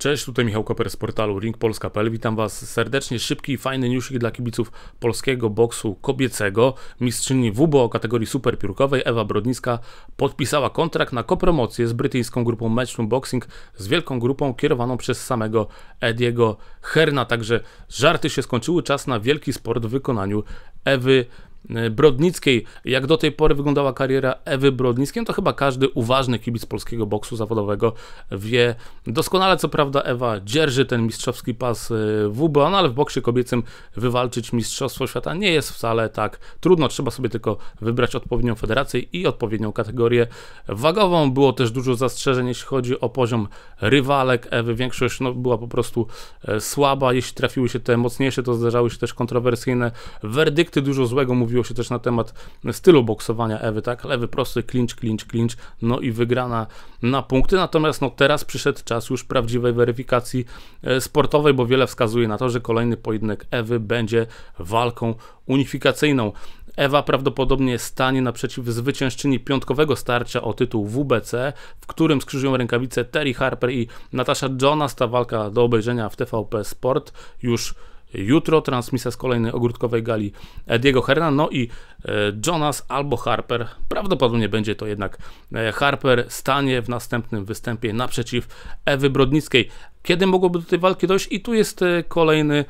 Cześć, tutaj Michał Koper z portalu ringpolska.pl. Witam Was serdecznie. Szybki i fajny newsik dla kibiców polskiego boksu kobiecego. Mistrzyni WBO kategorii superpiórkowej Ewa Brodnicka podpisała kontrakt na kopromocję z brytyjską grupą Matchroom Boxing z wielką grupą kierowaną przez samego Ediego Herna. Także żarty się skończyły, czas na wielki sport w wykonaniu Ewy E, Brodnickiej. Jak do tej pory wyglądała kariera Ewy Brodnickiej, no to chyba każdy uważny kibic polskiego boksu zawodowego wie doskonale, co prawda Ewa dzierży ten mistrzowski pas e, WBO, no ale w boksie kobiecym wywalczyć mistrzostwo świata nie jest wcale tak trudno. Trzeba sobie tylko wybrać odpowiednią federację i odpowiednią kategorię wagową. Było też dużo zastrzeżeń, jeśli chodzi o poziom rywalek Ewy. Większość no, była po prostu e, słaba. Jeśli trafiły się te mocniejsze, to zdarzały się też kontrowersyjne werdykty. Dużo złego mówi mówiło się też na temat stylu boksowania Ewy, tak? Lewy prosty, clinch, clinch, clinch, no i wygrana na punkty. Natomiast no, teraz przyszedł czas już prawdziwej weryfikacji e, sportowej, bo wiele wskazuje na to, że kolejny pojedynek Ewy będzie walką unifikacyjną. Ewa prawdopodobnie stanie naprzeciw zwyciężczyni piątkowego starcia o tytuł WBC, w którym skrzyżują rękawice Terry Harper i Natasha Jonas. Ta walka do obejrzenia w TVP Sport już jutro. Transmisja z kolejnej ogródkowej gali Diego Hernan, no i e, Jonas albo Harper. Prawdopodobnie będzie to jednak e, Harper stanie w następnym występie naprzeciw Ewy Brodnickiej. Kiedy mogłoby do tej walki dojść? I tu jest e, kolejny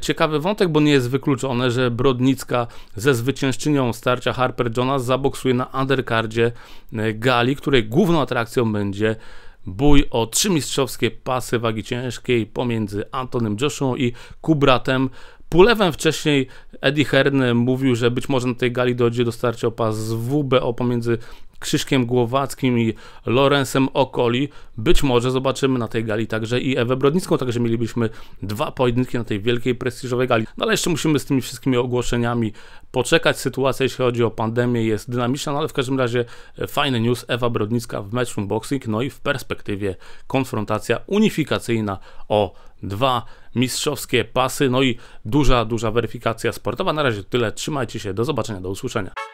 ciekawy wątek, bo nie jest wykluczone, że Brodnicka ze zwyciężczynią starcia Harper Jonas zaboksuje na undercardzie gali, której główną atrakcją będzie bój o trzy mistrzowskie pasy wagi ciężkiej pomiędzy Antonem Joshua i Kubratem. Pulewem wcześniej Eddie Hearn mówił, że być może na tej gali dojdzie do starcia o pas z WBO pomiędzy Krzyszkiem Głowackim i Lorensem Okoli. Być może zobaczymy na tej gali także i Ewę Brodnicką, także mielibyśmy dwa pojedynki na tej wielkiej, prestiżowej gali. No ale jeszcze musimy z tymi wszystkimi ogłoszeniami poczekać. Sytuacja, jeśli chodzi o pandemię, jest dynamiczna, no ale w każdym razie e, fajny news. Ewa Brodnicka w meczu Boxing, no i w perspektywie konfrontacja unifikacyjna o dwa mistrzowskie pasy, no i duża, duża weryfikacja sportowa. Na razie tyle, trzymajcie się, do zobaczenia, do usłyszenia.